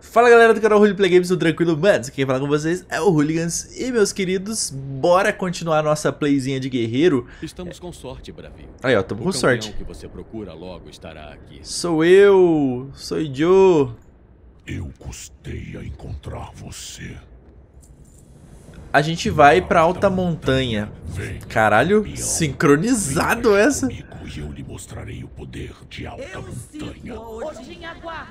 Fala galera do canal Roleplay Games, tudo tranquilo? Manos, quem fala com vocês é o Hooligans E meus queridos, bora continuar nossa playzinha de guerreiro Estamos com sorte, Bravinho Aí ó, tamo o com sorte que você procura logo estará aqui Sou eu, sou Joe Eu custei a encontrar você A gente vai pra alta então, montanha Caralho, sincronizado essa comigo eu lhe mostrarei o poder de alta eu montanha.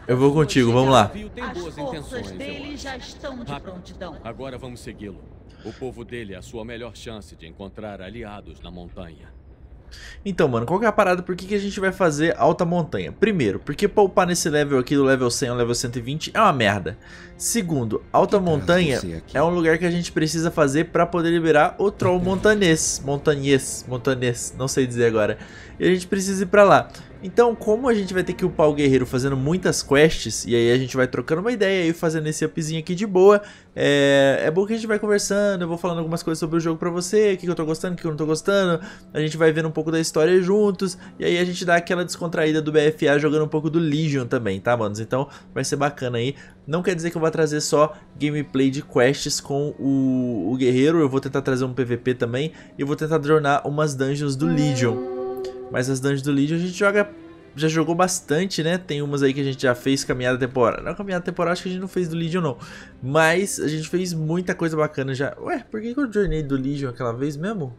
Eu vou contigo, vamos lá. As forças dele já estão de prontidão. Agora vamos segui-lo. O povo dele é a sua melhor chance de encontrar aliados na montanha. Então, mano, qual que é a parada? Por que, que a gente vai fazer alta montanha? Primeiro, porque poupar nesse level aqui do level 100 ao level 120 é uma merda. Segundo, alta que montanha é um lugar que a gente precisa fazer para poder liberar o troll uhum. montanês. Montanês, montanês, não sei dizer agora. E a gente precisa ir para lá. Então, como a gente vai ter que upar o guerreiro fazendo muitas quests, e aí a gente vai trocando uma ideia e fazendo esse upzinho aqui de boa, é, é bom que a gente vai conversando, eu vou falando algumas coisas sobre o jogo pra você, o que, que eu tô gostando, o que, que eu não tô gostando, a gente vai vendo um pouco da história juntos, e aí a gente dá aquela descontraída do BFA jogando um pouco do Legion também, tá, manos? Então, vai ser bacana aí. Não quer dizer que eu vou trazer só gameplay de quests com o, o guerreiro, eu vou tentar trazer um PVP também, e vou tentar tornar umas dungeons do Legion. Mas as dungeons do Legion a gente joga. Já jogou bastante, né? Tem umas aí que a gente já fez caminhada temporária. Não, caminhada temporária acho que a gente não fez do Legion, não. Mas a gente fez muita coisa bacana já. Ué, por que, que eu jornei do Legion aquela vez mesmo?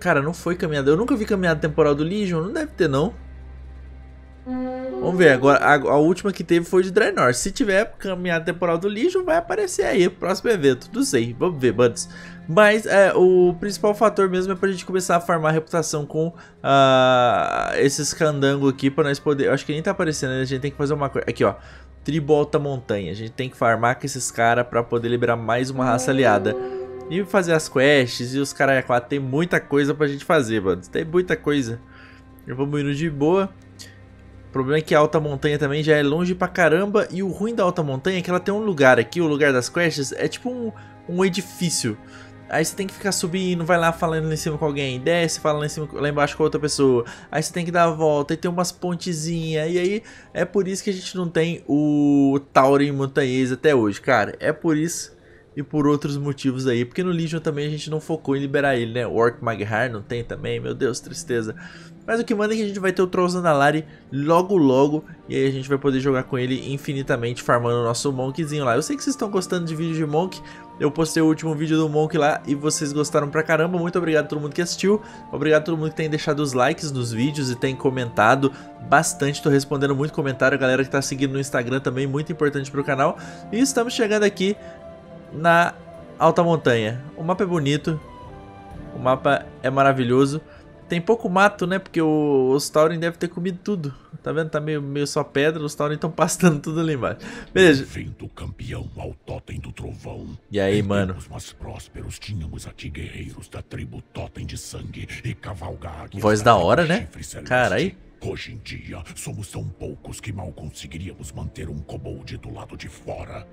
Cara, não foi caminhada. Eu nunca vi caminhada temporal do Legion. Não deve ter, não. Vamos ver, agora a, a, última que teve foi de Draenor. Se tiver caminhada temporal do Legion, vai aparecer aí. Próximo evento, não sei. Vamos ver, Buds. Mas é, o principal fator mesmo é pra gente começar a farmar a reputação com uh, esses candangos aqui pra nós poder... Eu acho que nem tá aparecendo, né? a gente tem que fazer uma coisa... Aqui, ó. Tribo Alta Montanha. A gente tem que farmar com esses caras pra poder liberar mais uma raça aliada. E fazer as quests e os caras é quatro tem muita coisa pra gente fazer, mano. Tem muita coisa. Eu vou indo de boa. O problema é que a alta montanha também já é longe pra caramba. E o ruim da alta montanha é que ela tem um lugar aqui, o lugar das quests, é tipo um, um edifício. Aí você tem que ficar subindo, vai lá falando lá em cima com alguém, desce, fala lá, em cima, lá embaixo com outra pessoa. Aí você tem que dar a volta e tem umas pontezinhas. E aí é por isso que a gente não tem o Tauren Montanhês até hoje, cara. É por isso e por outros motivos aí. Porque no Legion também a gente não focou em liberar ele, né? Orc Maghar não tem também, meu Deus, tristeza. Mas o que manda é que a gente vai ter o Troll Zandalari logo logo. E aí a gente vai poder jogar com ele infinitamente, farmando o nosso Monkzinho lá. Eu sei que vocês estão gostando de vídeo de Monk, eu postei o último vídeo do Monk lá e vocês gostaram pra caramba. Muito obrigado a todo mundo que assistiu. Obrigado a todo mundo que tem deixado os likes nos vídeos e tem comentado bastante. Tô respondendo muito comentário. A galera que tá seguindo no Instagram também, muito importante pro canal. E estamos chegando aqui na Alta Montanha. O mapa é bonito. O mapa é maravilhoso. Tem pouco mato, né? Porque o, os Tauren devem ter comido tudo. Tá vendo? Tá meio, meio só pedra, os Tauren estão pastando tudo ali embaixo. Beleza. Vindo campeão ao totem do trovão. E aí, em mano? Os mais prósperos tínhamos aqui guerreiros da tribo Totem de Sangue e cavalgar. Voz da hora, né? Cara aí. Hoje em dia, somos tão poucos que mal conseguiríamos manter um kobold do lado de fora.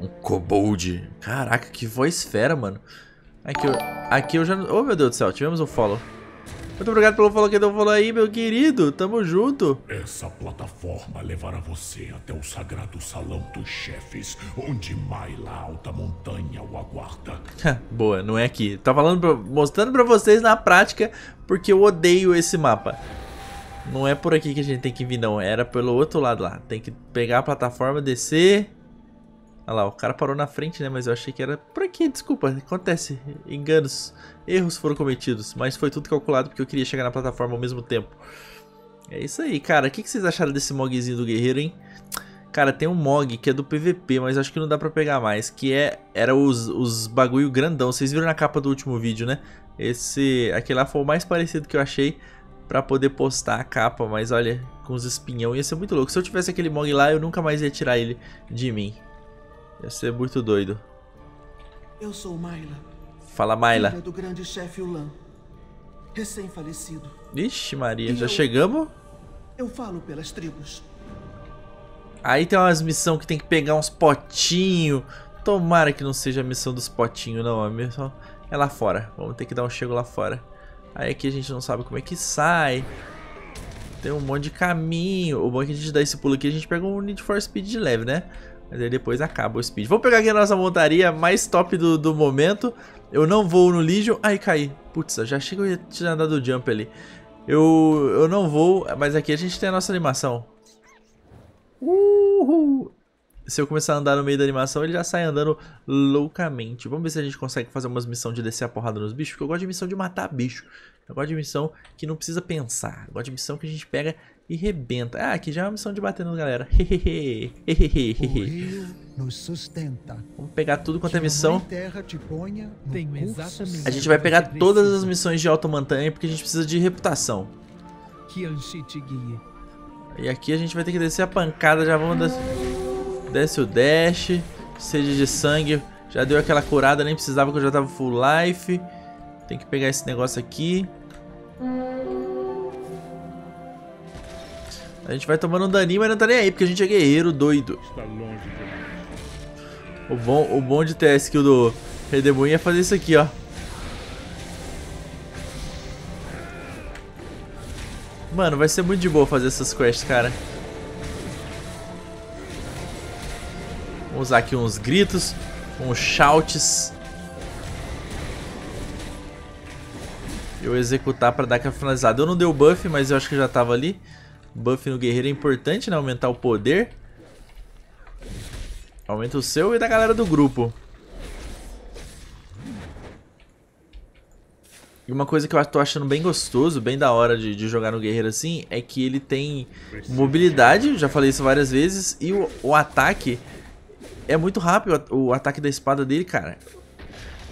Um kobold. Caraca, que voz fera, mano. Aqui eu, aqui eu já... Oh, meu Deus do céu, tivemos um follow. Muito obrigado pelo follow que deu um follow aí, meu querido. Tamo junto. Essa plataforma levará você até o sagrado salão dos chefes, onde Maila Alta Montanha o aguarda. Boa, não é aqui. Tá falando, pra... mostrando pra vocês na prática, porque eu odeio esse mapa. Não é por aqui que a gente tem que vir, não. Era pelo outro lado lá. Tem que pegar a plataforma, descer... Olha lá, o cara parou na frente, né? Mas eu achei que era. Por aqui, desculpa, acontece. Enganos, erros foram cometidos. Mas foi tudo calculado porque eu queria chegar na plataforma ao mesmo tempo. É isso aí, cara. O que, vocês acharam desse mogzinho do guerreiro, hein? Cara, tem um mog que é do PVP, mas acho que não dá pra pegar mais. Que é. Era os, os bagulho grandão. Vocês viram na capa do último vídeo, né? Esse. Aquele lá foi o mais parecido que eu achei pra poder postar a capa, mas olha, com os espinhão ia ser muito louco. Se eu tivesse aquele mog lá, eu nunca mais ia tirar ele de mim. Ia ser muito doido. Eu sou Mayla. Fala, Mayla. Filha do grande chefe Ulan. Recém-falecido. Ixi, Maria, e já eu... chegamos? Eu falo pelas tribos. Aí tem umas missão que tem que pegar uns potinhos. Tomara que não seja a missão dos potinhos, não. A missão é lá fora. Vamos ter que dar um chego lá fora. Aí aqui a gente não sabe como é que sai. Tem um monte de caminho. O bom é que a gente dá esse pulo aqui, a gente pega um Need for Speed de leve, né? Mas aí depois acaba o speed. Vou pegar aqui a nossa montaria mais top do, do momento. Eu não vou no Legion. Ai, caí. Putz, já achei que eu do dado o jump ali. Eu, eu não vou, mas aqui a gente tem a nossa animação. Uhul. Se eu começar a andar no meio da animação, ele já sai andando loucamente. Vamos ver se a gente consegue fazer umas missões de descer a porrada nos bichos, porque eu gosto de missão de matar bicho. Eu gosto de missão que não precisa pensar. Eu gosto de missão que a gente pega e rebenta. Ah, aqui já é uma missão de bater na galera. Hehehe. Hehehe. Nos sustenta. Vamos pegar tudo quanto é missão. A gente vai pegar todas as missões de alta montanha porque a gente precisa de reputação. E aqui a gente vai ter que descer a pancada. Já vamos des Desce o dash. Sede de sangue. Já deu aquela curada, nem precisava que eu já tava full life. Tem que pegar esse negócio aqui. A gente vai tomando um daninho, mas não tá nem aí, porque a gente é guerreiro doido. Tá o bom, o bom de ter a skill do Redemoinho é fazer isso aqui, ó. Mano, vai ser muito de boa fazer essas quests, cara. Vamos usar aqui uns gritos, uns shouts. Eu executar pra dar aquela finalizada. Eu não dei o buff, mas eu acho que já tava ali. Buff no guerreiro é importante, né? Aumentar o poder. Aumenta o seu e da galera do grupo. E uma coisa que eu tô achando bem gostoso, bem da hora de, de jogar no guerreiro assim, é que ele tem mobilidade, já falei isso várias vezes, e o, o ataque é muito rápido, o ataque da espada dele, cara.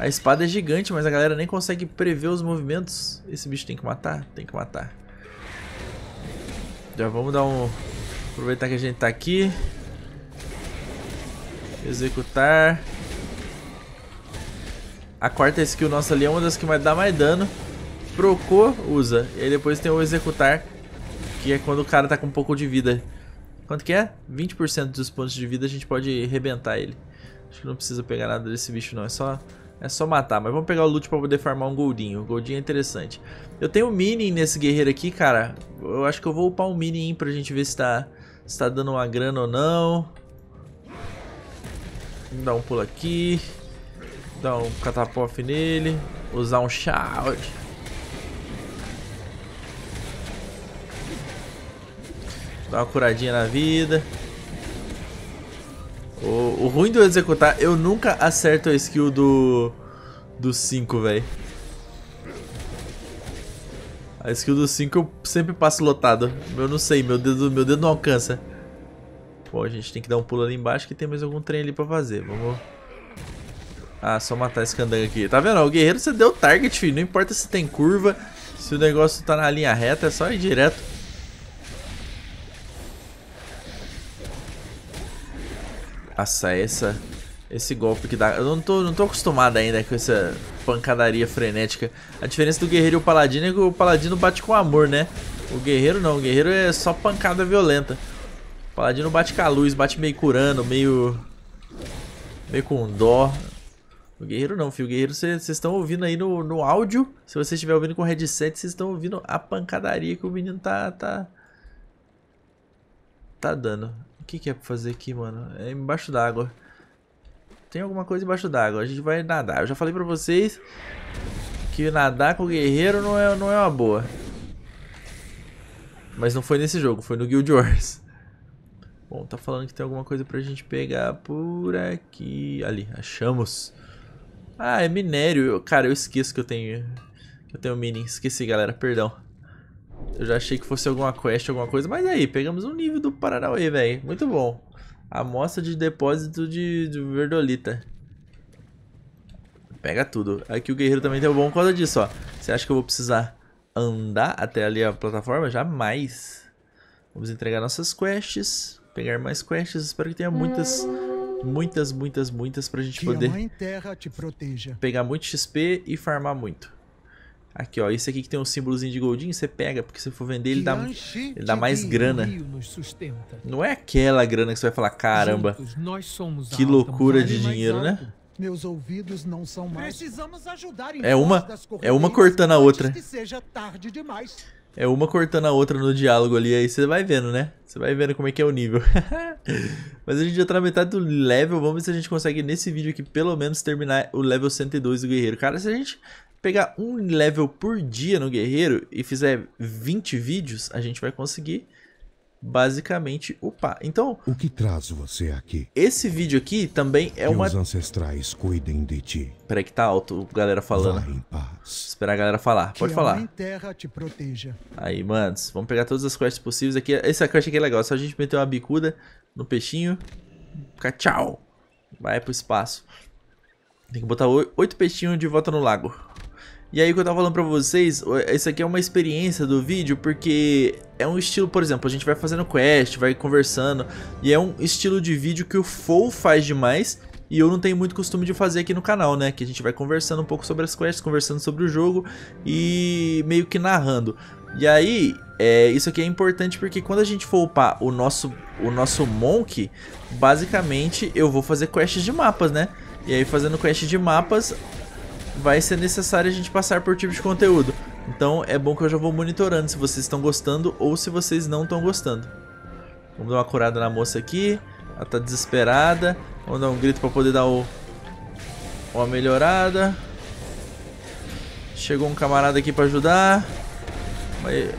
A espada é gigante, mas a galera nem consegue prever os movimentos. Esse bicho tem que matar, tem que matar. Já vamos dar um... Aproveitar que a gente tá aqui. Executar. A quarta skill nossa ali é uma das que mais dá mais dano. Procou, usa. E aí depois tem o executar, que é quando o cara tá com um pouco de vida. Quanto que é? 20% dos pontos de vida a gente pode rebentar ele. Acho que não precisa pegar nada desse bicho não, é só é só matar, mas vamos pegar o loot pra poder farmar um goldinho. O goldinho é interessante. Eu tenho o mini nesse guerreiro aqui, cara. Eu acho que eu vou upar um mini pra gente ver se tá, se tá dando uma grana ou não. Dar um pulo aqui. Dar um catapof nele. Usar um shout. Dar uma curadinha na vida. O, o ruim de eu executar, eu nunca acerto a skill do... Do 5, velho. A skill do 5 eu sempre passo lotado. Eu não sei, meu dedo, meu dedo não alcança. Bom, a gente tem que dar um pulo ali embaixo que tem mais algum trem ali pra fazer. Vamos... Ah, só matar esse candango aqui. Tá vendo? O guerreiro você deu target, filho. Não importa se tem curva, se o negócio tá na linha reta, é só ir direto. Nossa, essa... Esse golpe que dá... Eu não tô, não tô acostumado ainda com essa pancadaria frenética. A diferença do guerreiro e o paladino é que o paladino bate com amor, né? O guerreiro não. O guerreiro é só pancada violenta. O paladino bate com a luz, bate meio curando, meio... Meio com dó. O guerreiro não, filho. O guerreiro vocês estão ouvindo aí no, no áudio. Se você estiver ouvindo com headset, vocês estão ouvindo a pancadaria que o menino tá... Tá, tá dando. O que, que é pra fazer aqui, mano? É embaixo d'água. Tem alguma coisa embaixo d'água. A gente vai nadar. Eu já falei pra vocês que nadar com o guerreiro não é, não é uma boa. Mas não foi nesse jogo, foi no Guild Wars. Bom, tá falando que tem alguma coisa pra gente pegar por aqui. Ali, achamos. Ah, é minério. Eu, cara, eu esqueço que eu tenho... Que eu tenho mini. Esqueci, galera. Perdão. Eu já achei que fosse alguma quest, alguma coisa. Mas aí, pegamos um nível do Paranauê, velho. Muito bom. Amostra de depósito de, de verdolita. Pega tudo. Aqui o guerreiro também tem um bom por causa disso, ó. Você acha que eu vou precisar andar até ali a plataforma? Jamais. Vamos entregar nossas quests. Pegar mais quests. Espero que tenha muitas muitas, muitas, muitas pra gente que poder a mãe terra te proteja. pegar muito XP e farmar muito. Aqui, ó, esse aqui que tem um símbolozinho de goldinho, você pega, porque se for vender ele dá, ele dá mais grana. Não é aquela grana que você vai falar, caramba, que loucura de dinheiro, né? Meus ouvidos não são mais. Precisamos ajudar é, é uma, é uma cortando a outra. É uma cortando a outra no diálogo ali, aí você vai vendo, né? Você vai vendo como é que é o nível. Mas a gente já tá na metade do level, vamos ver se a gente consegue nesse vídeo aqui pelo menos terminar o level 102 do guerreiro. Cara, se a gente pegar um level por dia no guerreiro e fizer 20 vídeos, a gente vai conseguir basicamente upar. Então, o que traz você aqui? Esse vídeo aqui também é Meus uma ancestrais cuidem de ti. Peraí que tá alto, galera falando. Vai em paz. Esperar a galera falar. Pode falar. terra te proteja. Aí, manos, vamos pegar todas as quests possíveis aqui. Essa quest aqui é legal, é só a gente meter uma bicuda no peixinho. Fica tchau. Vai pro espaço. Tem que botar oito peixinhos de volta no lago. E aí o que eu tava falando pra vocês, isso aqui é uma experiência do vídeo, porque é um estilo, por exemplo, a gente vai fazendo quest, vai conversando, e é um estilo de vídeo que o Fou faz demais, e eu não tenho muito costume de fazer aqui no canal, né? Que a gente vai conversando um pouco sobre as quests, conversando sobre o jogo e meio que narrando. E aí, é, isso aqui é importante porque quando a gente for upar o nosso, o nosso Monk, basicamente eu vou fazer quests de mapas, né? E aí fazendo quest de mapas, vai ser necessário a gente passar por tipo de conteúdo. Então é bom que eu já vou monitorando se vocês estão gostando ou se vocês não estão gostando. Vamos dar uma curada na moça aqui. Ela tá desesperada. Vamos dar um grito para poder dar o... uma melhorada. Chegou um camarada aqui para ajudar. Mas...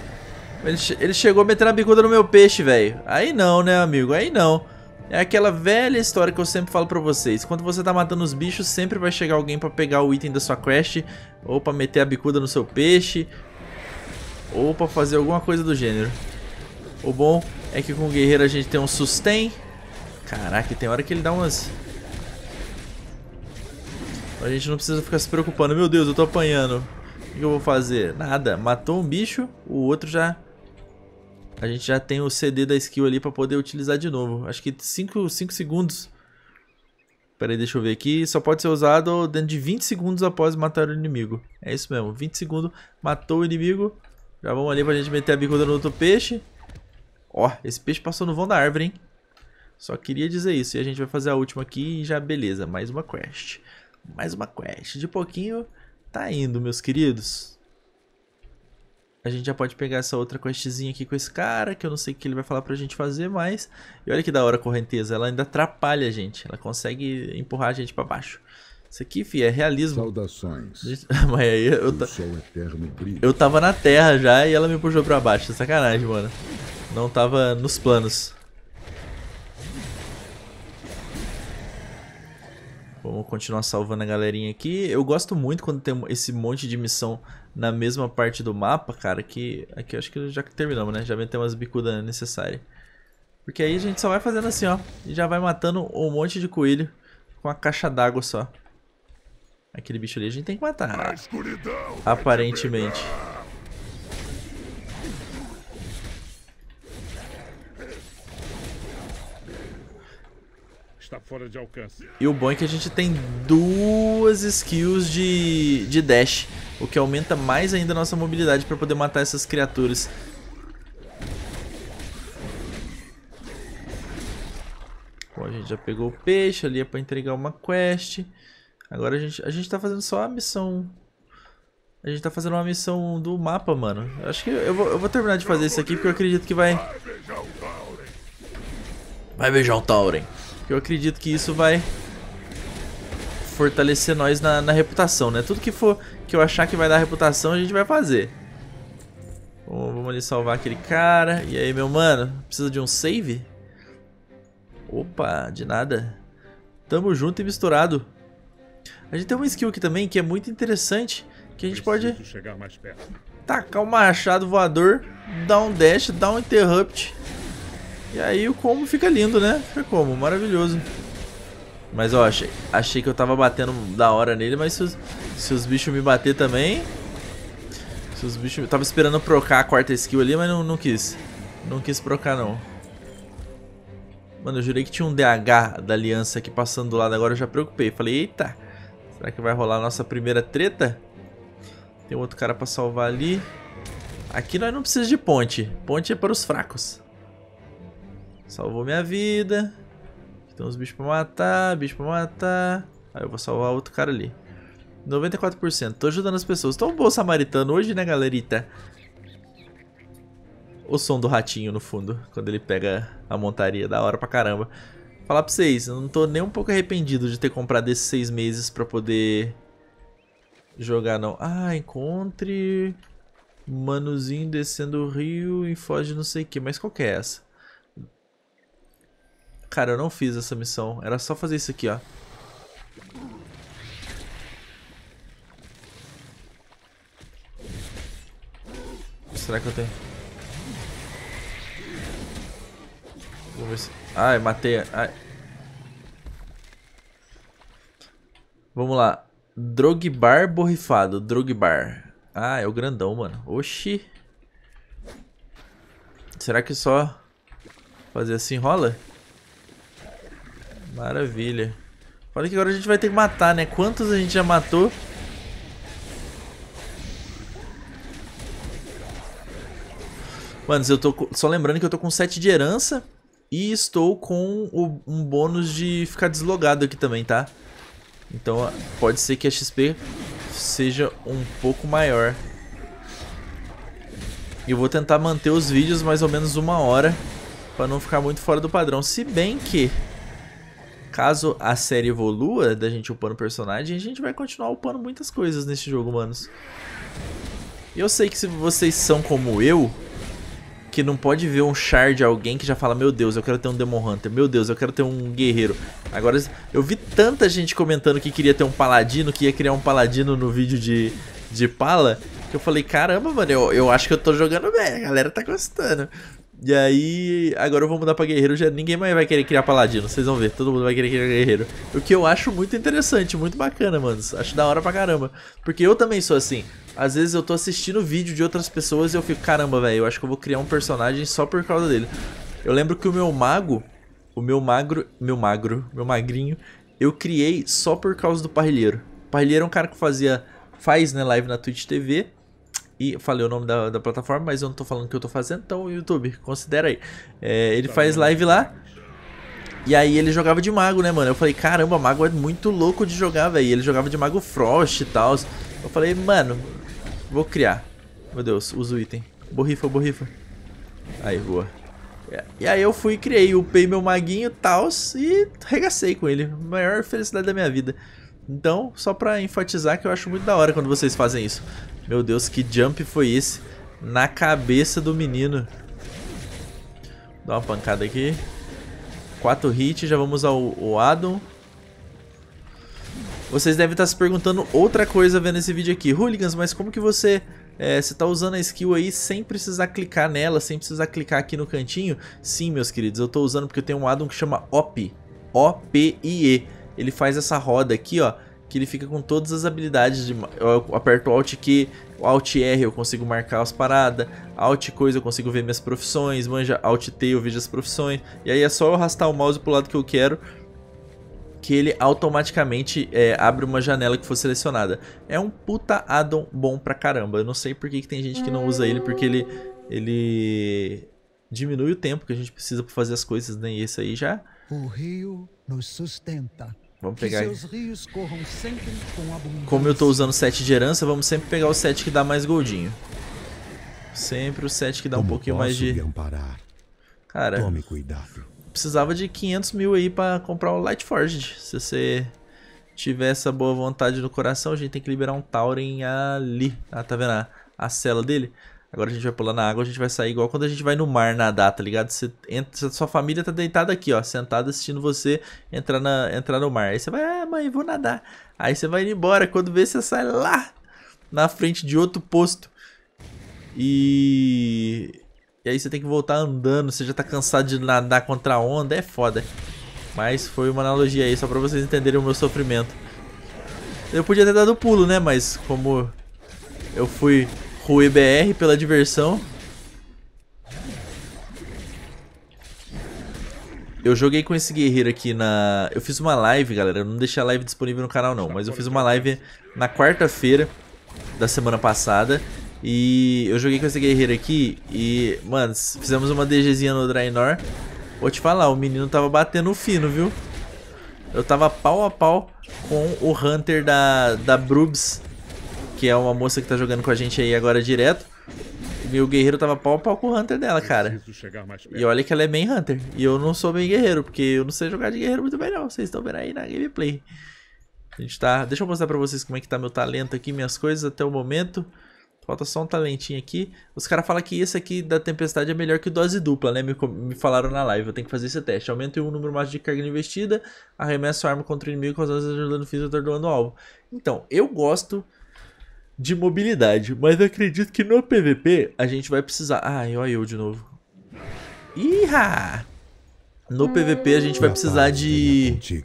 Ele, che... ele chegou a meter a bicuda no meu peixe, velho. Aí não, né, amigo? Aí não. É aquela velha história que eu sempre falo pra vocês. Quando você tá matando os bichos, sempre vai chegar alguém pra pegar o item da sua quest, ou pra meter a bicuda no seu peixe, ou pra fazer alguma coisa do gênero. O bom é que com o guerreiro a gente tem um sustain. Caraca, tem hora que ele dá umas... A gente não precisa ficar se preocupando. Meu Deus, eu tô apanhando. O que eu vou fazer? Nada. Matou um bicho, o outro já a gente já tem o CD da skill ali para poder utilizar de novo. Acho que 5 segundos. Pera aí, deixa eu ver aqui. Só pode ser usado dentro de 20 segundos após matar o inimigo. É isso mesmo, 20 segundos, matou o inimigo. Já vamos ali pra gente meter a bicuda no outro peixe. Ó, esse peixe passou no vão da árvore, hein? Só queria dizer isso. E a gente vai fazer a última aqui e já beleza. Mais uma quest. Mais uma quest. De pouquinho tá indo, meus queridos a gente já pode pegar essa outra questzinha aqui com esse cara, que eu não sei o que ele vai falar pra gente fazer, mas... E olha que da hora a correnteza, ela ainda atrapalha a gente, ela consegue empurrar a gente para baixo. Isso aqui, fi, é realismo. Saudações. Mas aí eu, eu tava na terra já e ela me puxou pra baixo. Sacanagem, mano. Não tava nos planos. Vamos continuar salvando a galerinha aqui. Eu gosto muito quando tem esse monte de missão na mesma parte do mapa, cara. Que aqui eu acho que já terminamos, né? Já vem ter umas bicudas necessárias. Porque aí a gente só vai fazendo assim, ó. E já vai matando um monte de coelho com a caixa d'água só. Aquele bicho ali a gente tem que matar. Aparentemente. está fora de alcance. E o bom é que a gente tem duas skills de, de dash, o que aumenta mais ainda a nossa mobilidade para poder matar essas criaturas. Bom, a gente já pegou o peixe, ali é para entregar uma quest. Agora a gente, a gente tá fazendo só a missão... A gente tá fazendo uma missão do mapa, mano. Eu acho que eu vou, eu vou terminar de fazer isso aqui, porque eu acredito que vai... Vai beijar o Tauren. Eu acredito que isso vai fortalecer nós na, na, reputação, né? Tudo que for que eu achar que vai dar reputação, a gente vai fazer. Bom, vamos ali salvar aquele cara. E aí, meu mano? Precisa de um save? Opa, de nada. Tamo junto e misturado. A gente tem uma skill aqui também que é muito interessante. Que a gente mais pode... Tacar o um machado voador, dar um dash, dar um interrupt e aí o combo fica lindo, né? Fica como? Maravilhoso. Mas ó, achei, achei que eu tava batendo da hora nele, mas se os, se os bichos me bater também... Se os bichos... Eu tava esperando procar a quarta skill ali, mas não, não quis. Não quis procar, não. Mano, eu jurei que tinha um DH da aliança aqui passando do lado, agora eu já preocupei. Falei, eita, será que vai rolar a nossa primeira treta? Tem outro cara pra salvar ali. Aqui nós não precisamos de ponte. Ponte é para os fracos. Salvou minha vida. Aqui tem uns bichos pra matar, bicho pra matar. Aí eu vou salvar outro cara ali. 94%. Tô ajudando as pessoas. Tô um bom samaritano hoje, né, galerita? O som do ratinho no fundo, quando ele pega a montaria. Da hora pra caramba. Falar pra vocês, eu não tô nem um pouco arrependido de ter comprado esses seis meses pra poder jogar, não. Ah, encontre... Manozinho descendo o rio e foge não sei o que. Mas qual que é essa? Cara, eu não fiz essa missão. Era só fazer isso aqui, ó. Será que eu tenho? Vamos ver se... Ai, matei. Ai. Vamos lá. Drogbar borrifado. Drogbar. Ah, é o grandão, mano. Oxi. Será que só fazer assim rola? Maravilha. olha que agora a gente vai ter que matar, né? Quantos a gente já matou? Mano, eu tô só lembrando que eu tô com 7 de herança e estou com o, um bônus de ficar deslogado aqui também, tá? Então pode ser que a XP seja um pouco maior. E eu vou tentar manter os vídeos mais ou menos uma hora para não ficar muito fora do padrão. Se bem que caso a série evolua da gente upando personagem, a gente vai continuar upando muitas coisas nesse jogo, manos. E eu sei que se vocês são como eu, que não pode ver um char de alguém que já fala Meu Deus, eu quero ter um Demon Hunter, meu Deus, eu quero ter um guerreiro. Agora, eu vi tanta gente comentando que queria ter um paladino, que ia criar um paladino no vídeo de, de pala, que eu falei, caramba, mano, eu, eu acho que eu tô jogando bem, a galera tá gostando. E aí, agora eu vou mudar pra guerreiro, já ninguém mais vai querer criar paladino, vocês vão ver, todo mundo vai querer criar guerreiro. O que eu acho muito interessante, muito bacana, mano, acho da hora pra caramba. Porque eu também sou assim, às vezes eu tô assistindo vídeo de outras pessoas e eu fico, caramba, velho, eu acho que eu vou criar um personagem só por causa dele. Eu lembro que o meu mago, o meu magro, meu magro, meu magrinho, eu criei só por causa do parrilheiro. O parrilheiro é um cara que fazia, faz, né, live na Twitch TV, e falei o nome da, da plataforma, mas eu não tô falando o que eu tô fazendo, então YouTube, considera aí. É, ele faz live lá. E aí ele jogava de mago, né, mano? Eu falei, caramba, mago é muito louco de jogar, velho. Ele jogava de mago frost e tal. Eu falei, mano, vou criar. Meu Deus, uso o item. Borrifa, borrifa. Aí, boa. E aí eu fui, criei, upei meu maguinho e tal, e regacei com ele. Maior felicidade da minha vida. Então, só pra enfatizar que eu acho muito da hora quando vocês fazem isso. Meu Deus, que jump foi esse? Na cabeça do menino. Dá uma pancada aqui. 4 hits, já vamos ao, ao addon. Vocês devem estar se perguntando outra coisa vendo esse vídeo aqui. Hooligans, mas como que você... É, você está usando a skill aí sem precisar clicar nela, sem precisar clicar aqui no cantinho? Sim, meus queridos, eu estou usando porque eu tenho um addon que chama OP. O-P-I-E ele faz essa roda aqui, ó, que ele fica com todas as habilidades. De, eu aperto Alt Q, Alt R eu consigo marcar as paradas, Alt coisa eu consigo ver minhas profissões, manja Alt T eu vejo as profissões, e aí é só eu arrastar o mouse pro lado que eu quero que ele automaticamente é, abre uma janela que foi selecionada. É um puta addon bom pra caramba. Eu não sei por que, que tem gente que não usa ele, porque ele, ele diminui o tempo que a gente precisa para fazer as coisas, né? E esse aí já... O rio nos sustenta. Vamos pegar Como eu estou usando 7 de herança, vamos sempre pegar o 7 que dá mais goldinho. Sempre o 7 que dá um pouquinho mais de... Cara, Tome cuidado. precisava de 500 mil aí para comprar o Light Se você tiver essa boa vontade no coração, a gente tem que liberar um Tauren ali. Ah, tá vendo a, a cela dele? Agora a gente vai pular na água, a gente vai sair igual quando a gente vai no mar nadar, tá ligado? Você entra, sua família tá deitada aqui, ó, sentada assistindo você entrar, na, entrar no mar. Aí você vai, ah, mãe, vou nadar. Aí você vai indo embora, quando vê, você sai lá na frente de outro posto. E... E aí você tem que voltar andando, você já tá cansado de nadar contra a onda, é foda. Mas foi uma analogia aí, só pra vocês entenderem o meu sofrimento. Eu podia ter dado pulo, né? Mas como eu fui Rui BR pela diversão. Eu joguei com esse guerreiro aqui na... Eu fiz uma live, galera. Eu não deixei a live disponível no canal, não. Mas eu fiz uma live na quarta-feira da semana passada. E eu joguei com esse guerreiro aqui e, mano, fizemos uma DGzinha no Draenor. Vou te falar, o menino tava batendo fino, viu? Eu tava pau a pau com o Hunter da, da Brubs que é uma moça que tá jogando com a gente aí agora direto. Meu guerreiro tava pau a pau com o Hunter dela, cara. E olha que ela é main Hunter. E eu não sou bem guerreiro, porque eu não sei jogar de guerreiro muito bem, não. Vocês estão vendo aí na gameplay. A gente tá... Deixa eu mostrar pra vocês como é que tá meu talento aqui, minhas coisas até o momento. Falta só um talentinho aqui. Os caras falam que esse aqui da Tempestade é melhor que Dose Dupla, né? Me, me falaram na live. Eu tenho que fazer esse teste. Aumenta o um número máximo de carga investida. Arremessa a arma contra o inimigo, causando dano físico atordoando o alvo. Então, eu gosto de mobilidade. Mas acredito que no PVP a gente vai precisar... Ah, eu eu de novo. Ihá! No PVP hum. a gente vai precisar de...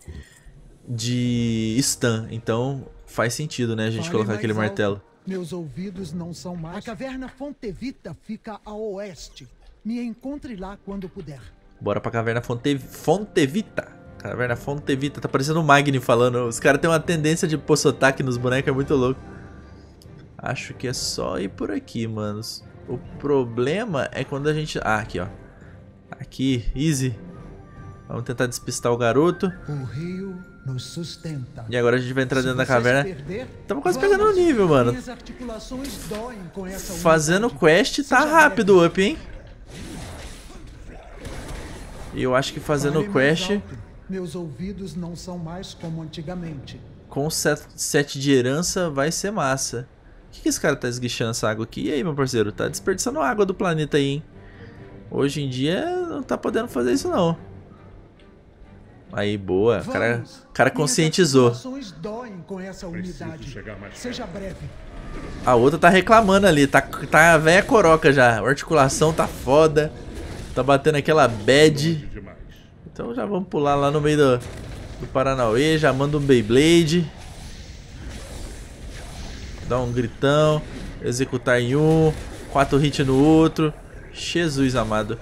De stun. Então faz sentido, né, a gente colocar aquele é martelo. Meus ouvidos não são mais. A caverna Fontevita fica a oeste. Me encontre lá quando puder. Bora pra caverna Fonte... Fontevita. Caverna Fontevita. Tá parecendo o Magni falando. Os caras têm uma tendência de sotaque nos bonecos, é muito louco. Acho que é só ir por aqui, manos. O problema é quando a gente... Ah, aqui, ó. Aqui, easy. Vamos tentar despistar o garoto. O rio nos sustenta. E agora a gente vai entrar dentro da caverna. Estamos quase pegando o nível, mano. Fazendo quest tá rápido o up, hein? E eu acho que fazendo quest... Meus ouvidos não são mais como antigamente. Com set, set de herança vai ser massa que, que esse cara tá esguichando essa água aqui? E aí, meu parceiro? Tá desperdiçando água do planeta aí, hein? Hoje em dia não tá podendo fazer isso, não. Aí, boa. O cara, cara conscientizou. A outra tá reclamando ali. Tá, tá a velha coroca já. A articulação tá foda. Tá batendo aquela bad. Então já vamos pular lá no meio do, do Paranauê. Já manda um Beyblade dá um gritão. Executar em um. Quatro hits no outro. Jesus amado.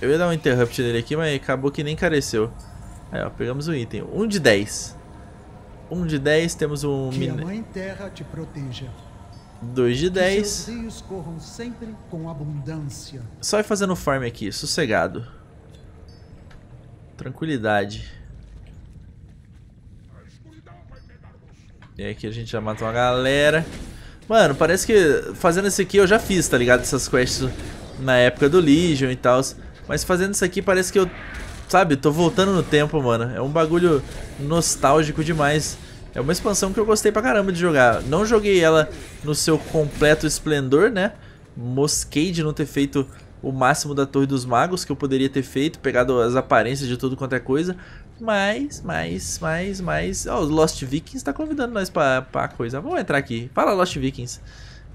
Eu ia dar um interrupt nele aqui, mas acabou que nem careceu. Aí, ó, pegamos um item. Um de 10. Um de 10, temos um... Que min... mãe terra te proteja. 2 de 10. corram sempre com abundância. Só ir fazendo farm aqui, sossegado. Tranquilidade. Tranquilidade. E aqui a gente já matou uma galera. Mano, parece que fazendo isso aqui eu já fiz, tá ligado? Essas quests na época do Legion e tal. Mas fazendo isso aqui parece que eu, sabe, tô voltando no tempo, mano. É um bagulho nostálgico demais. É uma expansão que eu gostei pra caramba de jogar. Não joguei ela no seu completo esplendor, né? Mosquei de não ter feito o máximo da Torre dos Magos que eu poderia ter feito, pegado as aparências de tudo quanto é coisa. Mas, mas, mas, mas. Ó, oh, o Lost Vikings tá convidando nós pra, pra coisa. Vamos entrar aqui. Fala, Lost Vikings.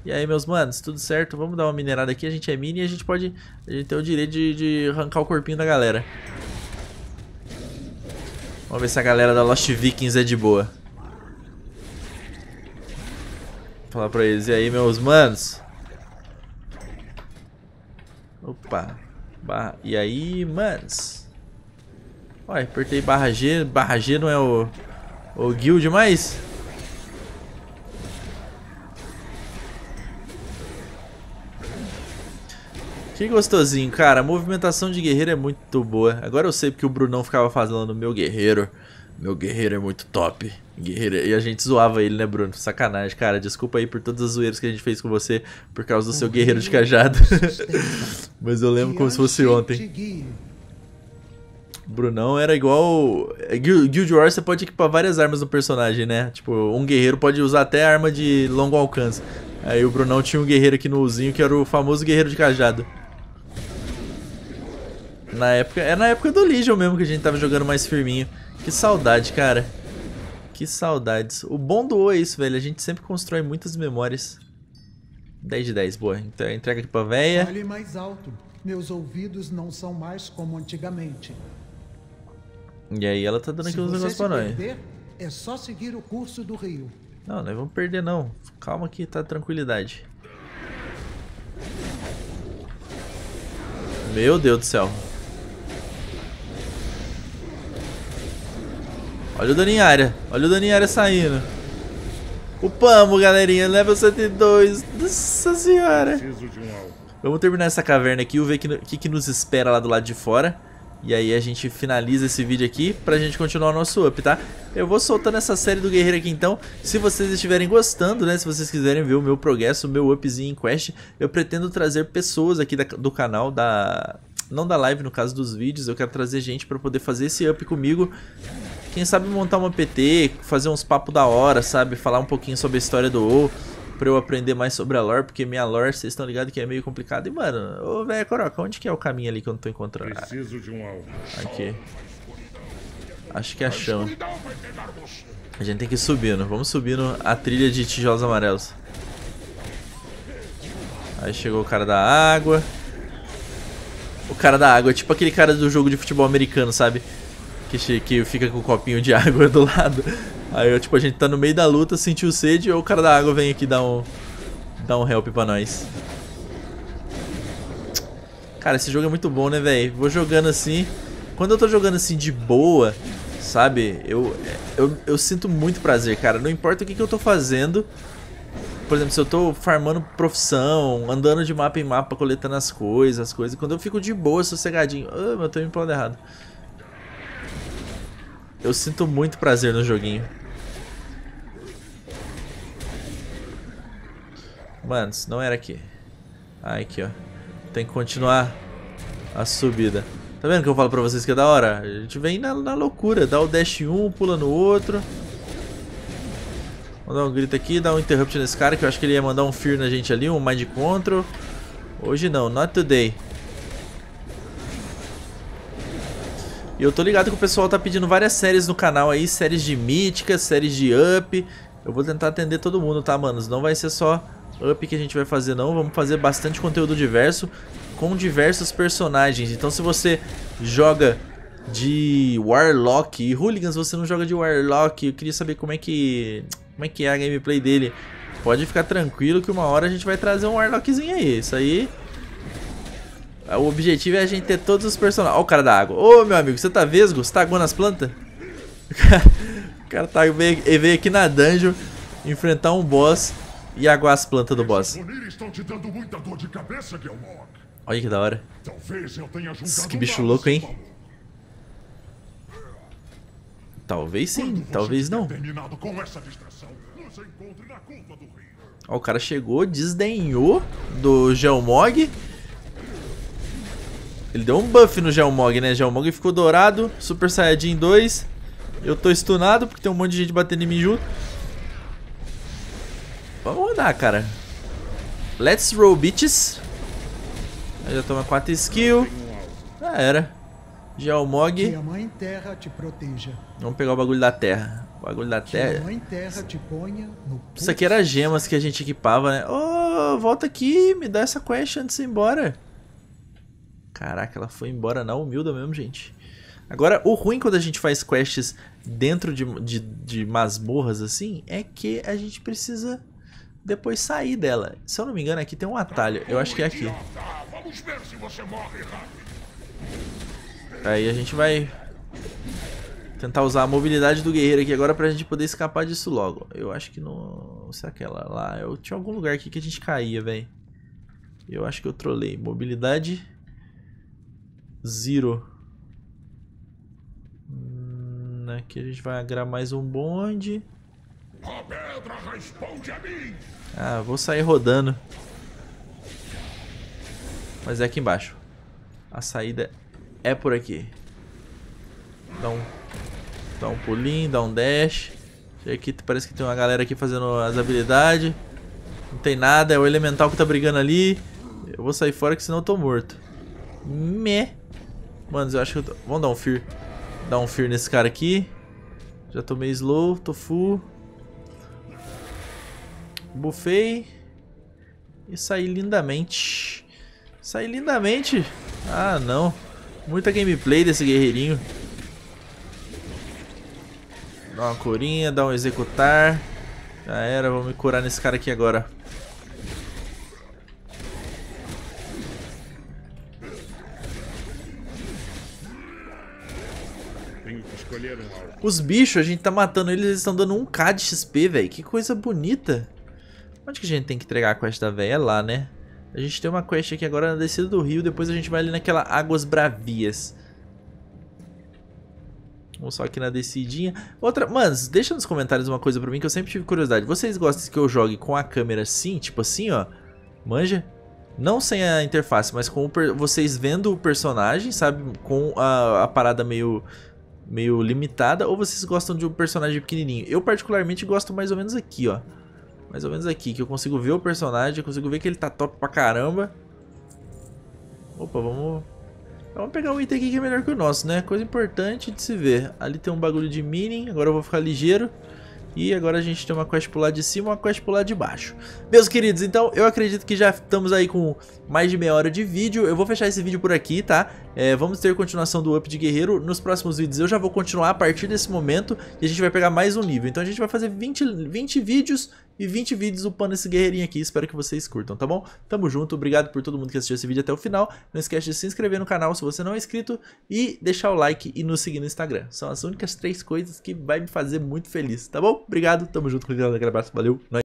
E aí, meus manos, tudo certo? Vamos dar uma minerada aqui. A gente é mini e a gente pode. A gente tem o direito de, de arrancar o corpinho da galera. Vamos ver se a galera da Lost Vikings é de boa. falar pra eles. E aí, meus manos? Opa. E aí, mans? Olha, apertei barra G. Barra G não é o, o guild mais? Que gostosinho, cara. A movimentação de guerreiro é muito boa. Agora eu sei porque o Brunão ficava fazendo meu guerreiro. Meu guerreiro é muito top. Guerreiro. É- e a gente zoava ele, né, Bruno? Sacanagem, cara. Desculpa aí por todas as zoeiras que a gente fez com você por causa do o seu guerreiro de cajado. Mas eu lembro como se fosse ontem. Brunão era igual. É, Guild Wars você pode equipar várias armas do personagem, né? Tipo, um guerreiro pode usar até arma de longo alcance. Aí o Brunão tinha um guerreiro aqui no Uzinho que era o famoso guerreiro de cajado. Na época. É na época do Legion mesmo que a gente tava jogando mais firminho. Que saudade, cara. Que saudades. O bom do O é isso, velho. A gente sempre constrói muitas memórias. 10 de 10, boa. Então é entrega aqui pra véia. Fale mais alto. Meus ouvidos não são mais como antigamente. E aí ela tá dando aqui uns negócios pra nós. É só seguir o curso do rio. Não, nós vamos perder não. Calma aqui, tá tranquilidade. Meu Deus do céu. Olha o dano área. Olha o dano área saindo. Upamos, galerinha. Level 102. Nossa senhora. Vamos terminar essa caverna aqui. Ver o que, que, que nos espera lá do lado de fora. E aí a gente finaliza esse vídeo aqui pra gente continuar o nosso up, tá? Eu vou soltando essa série do guerreiro aqui então. Se vocês estiverem gostando, né? Se vocês quiserem ver o meu progresso, o meu upzinho em quest, eu pretendo trazer pessoas aqui da, do canal, da... Não da live, no caso dos vídeos, eu quero trazer gente pra poder fazer esse up comigo quem sabe montar uma PT, fazer uns papos da hora, sabe? Falar um pouquinho sobre a história do O, pra eu aprender mais sobre a lore, porque minha lore, vocês estão ligados que é meio complicado. E, mano, ô, velho, Coroca, onde que é o caminho ali que eu não tô encontrando? Preciso de um alvo. Aqui. Acho que é A A gente tem que ir subindo. Vamos subindo a trilha de tijolos amarelos. Aí chegou o cara da água. O cara da água tipo aquele cara do jogo de futebol americano, sabe? que, que fica com um copinho de água do lado. Aí, eu, tipo, a gente tá no meio da luta, sentiu sede, ou o cara da água vem aqui dar um, dar um help pra nós. Cara, esse jogo é muito bom, né, velho? Vou jogando assim. Quando eu tô jogando assim de boa, sabe? Eu, eu, eu sinto muito prazer, cara. Não importa o que, que eu tô fazendo. Por exemplo, se eu tô farmando profissão, andando de mapa em mapa, coletando as coisas, as coisas. Quando eu fico de boa, sossegadinho. Ah, oh, mas eu tô indo lado errado. Eu sinto muito prazer no joguinho. Mano, isso não era aqui. Ah, aqui, ó. Tem que continuar a subida. Tá vendo que eu falo pra vocês que é da hora? A gente vem na, na loucura. Dá o dash 1, um, pula no outro. Vou dar um grito aqui, dar um interrupt nesse cara, que eu acho que ele ia mandar um fear na gente ali, um mind control. Hoje não, not today. E eu tô ligado que o pessoal tá pedindo várias séries no canal aí, séries de mítica, séries de up. Eu vou tentar atender todo mundo, tá, manos? Não vai ser só up que a gente vai fazer, não. Vamos fazer bastante conteúdo diverso com diversos personagens. Então se você joga de Warlock e Hooligans, você não joga de Warlock. Eu queria saber como é que, como é, que é a gameplay dele. Pode ficar tranquilo que uma hora a gente vai trazer um Warlockzinho aí. Isso aí o objetivo é a gente ter todos os personagens. Ó o cara da água. Ô, meu amigo, você tá vesgo? Você tá aguando as plantas? O cara, tá, veio, veio aqui na dungeon enfrentar um boss e aguar as plantas do boss. Cabeça, Olha que da hora. que bicho louco, hein? Talvez sim, talvez não. Ó, o cara chegou, desdenhou do Geomog ele deu um buff no Gelmog, né? Gelmog ficou dourado, Super Saiyajin 2. Eu tô stunado porque tem um monte de gente batendo em mim junto. Vamos rodar, cara. Let's roll, bitches. Aí já toma 4 skill. Já era. Gelmog. Que a mãe terra te proteja. Vamos pegar o bagulho da terra. O bagulho da terra. terra Isso aqui era gemas que a gente equipava, né? Ô, oh, volta aqui, me dá essa quest antes de ir embora. Caraca, ela foi embora na humilda mesmo, gente. Agora, o ruim quando a gente faz quests dentro de, de, de masmorras assim, é que a gente precisa depois sair dela. Se eu não me engano, aqui tem um atalho. Eu acho que é aqui. Aí a gente vai tentar usar a mobilidade do guerreiro aqui agora pra gente poder escapar disso logo. Eu acho que não... Será que ela lá? Eu tinha algum lugar aqui que a gente caía, velho. Eu acho que eu trolei. Mobilidade... Zero. Hum, aqui a gente vai agrar mais um bonde. A pedra responde a mim. Ah, vou sair rodando. Mas é aqui embaixo. A saída é por aqui. Dá um, dá um pulinho, dá um dash. Aqui parece que tem uma galera aqui fazendo as habilidades. Não tem nada, é o elemental que tá brigando ali. Eu vou sair fora que senão eu tô morto. Me. Mano, eu acho que eu tô... Vamos dar um fear. Dar um fear nesse cara aqui. Já tomei slow, tô full. Buffei. E saí lindamente. Saí lindamente. Ah, não. Muita gameplay desse guerreirinho. Dá uma corinha, dá um executar. Já era, vamos me curar nesse cara aqui agora. Os bichos, a gente tá matando eles, eles estão dando 1k de XP, velho. Que coisa bonita. Onde que a gente tem que entregar a quest da velha É lá, né? A gente tem uma quest aqui agora na descida do rio, depois a gente vai ali naquela Águas Bravias. Vamos só aqui na descidinha. Outra, mano, deixa nos comentários uma coisa pra mim que eu sempre tive curiosidade. Vocês gostam que eu jogue com a câmera assim, tipo assim, ó? Manja? Não sem a interface, mas com per... vocês vendo o personagem, sabe? Com a, a parada meio meio limitada, ou vocês gostam de um personagem pequenininho. Eu particularmente gosto mais ou menos aqui, ó. Mais ou menos aqui, que eu consigo ver o personagem, eu consigo ver que ele tá top pra caramba. Opa, vamos... Vamos pegar um item aqui que é melhor que o nosso, né? Coisa importante de se ver. Ali tem um bagulho de mining, agora eu vou ficar ligeiro. E agora a gente tem uma quest pular de cima e uma quest pular de baixo. Meus queridos, então eu acredito que já estamos aí com mais de meia hora de vídeo. Eu vou fechar esse vídeo por aqui, tá? É, vamos ter continuação do Up de Guerreiro. Nos próximos vídeos eu já vou continuar a partir desse momento e a gente vai pegar mais um nível. Então a gente vai fazer 20, 20 vídeos e 20 vídeos upando esse guerreirinho aqui. Espero que vocês curtam, tá bom? Tamo junto, obrigado por todo mundo que assistiu esse vídeo até o final. Não esquece de se inscrever no canal se você não é inscrito e deixar o like e nos seguir no Instagram. São as únicas três coisas que vai me fazer muito feliz, tá bom? Obrigado, tamo junto, aquele abraço, valeu,